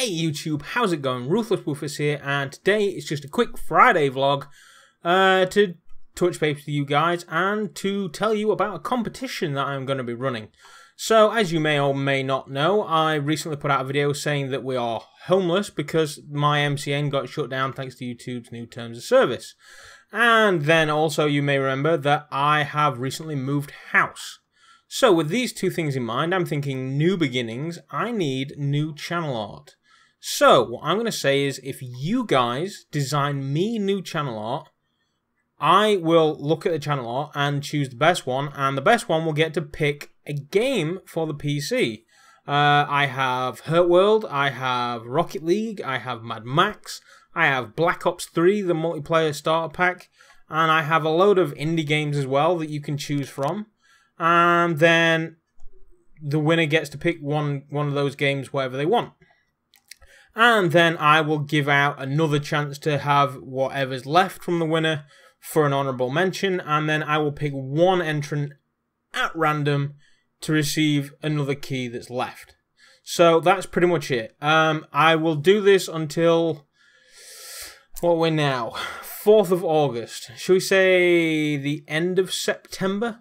Hey YouTube, how's it going? Ruthless Woofus here, and today it's just a quick Friday vlog uh, to touch base with you guys and to tell you about a competition that I'm going to be running. So, as you may or may not know, I recently put out a video saying that we are homeless because my MCN got shut down thanks to YouTube's new terms of service. And then also, you may remember that I have recently moved house. So, with these two things in mind, I'm thinking new beginnings, I need new channel art. So what I'm going to say is if you guys design me new channel art, I will look at the channel art and choose the best one, and the best one will get to pick a game for the PC. Uh, I have Hurt World, I have Rocket League, I have Mad Max, I have Black Ops 3, the multiplayer starter pack, and I have a load of indie games as well that you can choose from. And then the winner gets to pick one one of those games wherever they want and then I will give out another chance to have whatever's left from the winner for an honourable mention, and then I will pick one entrant at random to receive another key that's left. So that's pretty much it. Um, I will do this until what we're now, 4th of August. Should we say the end of September?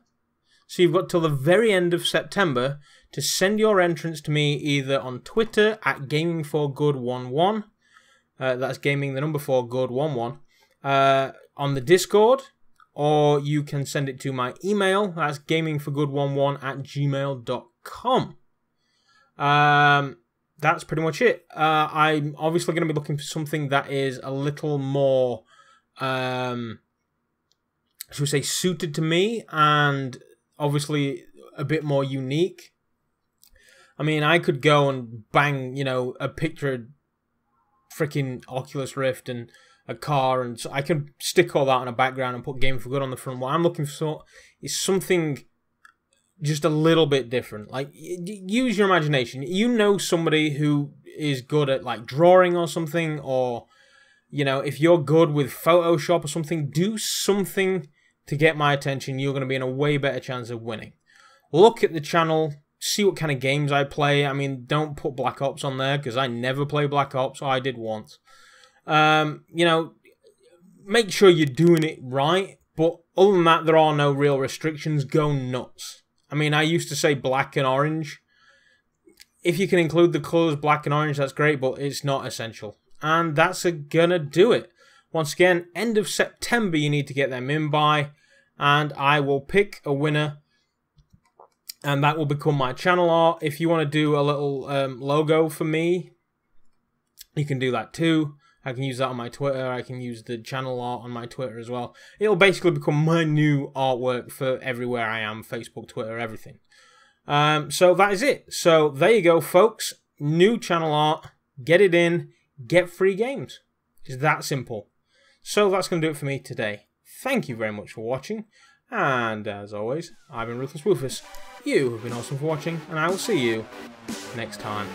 So you've got till the very end of September to send your entrance to me either on Twitter at gaming for good 11 uh, that's gaming the number 4 good One uh, on the Discord, or you can send it to my email, that's gamingforgood11 at gmail.com. Um, that's pretty much it. Uh, I'm obviously going to be looking for something that is a little more, um, should we say, suited to me and obviously a bit more unique. I mean, I could go and bang, you know, a picture freaking Oculus Rift and a car, and so I can stick all that on a background and put Game for Good on the front. What I'm looking for is something just a little bit different. Like, use your imagination. You know somebody who is good at, like, drawing or something, or, you know, if you're good with Photoshop or something, do something to get my attention, you're going to be in a way better chance of winning. Look at the channel, see what kind of games I play. I mean, don't put Black Ops on there because I never play Black Ops. I did once. Um, you know, make sure you're doing it right. But other than that, there are no real restrictions. Go nuts. I mean, I used to say black and orange. If you can include the colours black and orange, that's great, but it's not essential. And that's gonna do it. Once again, end of September you need to get them in by and I will pick a winner and that will become my channel art. If you want to do a little um, logo for me, you can do that too. I can use that on my Twitter. I can use the channel art on my Twitter as well. It'll basically become my new artwork for everywhere I am, Facebook, Twitter, everything. Um, so that is it. So there you go, folks. New channel art. Get it in. Get free games. It's that simple. So that's going to do it for me today. Thank you very much for watching. And as always, I've been Ruthless Woofus. You have been awesome for watching, and I will see you next time.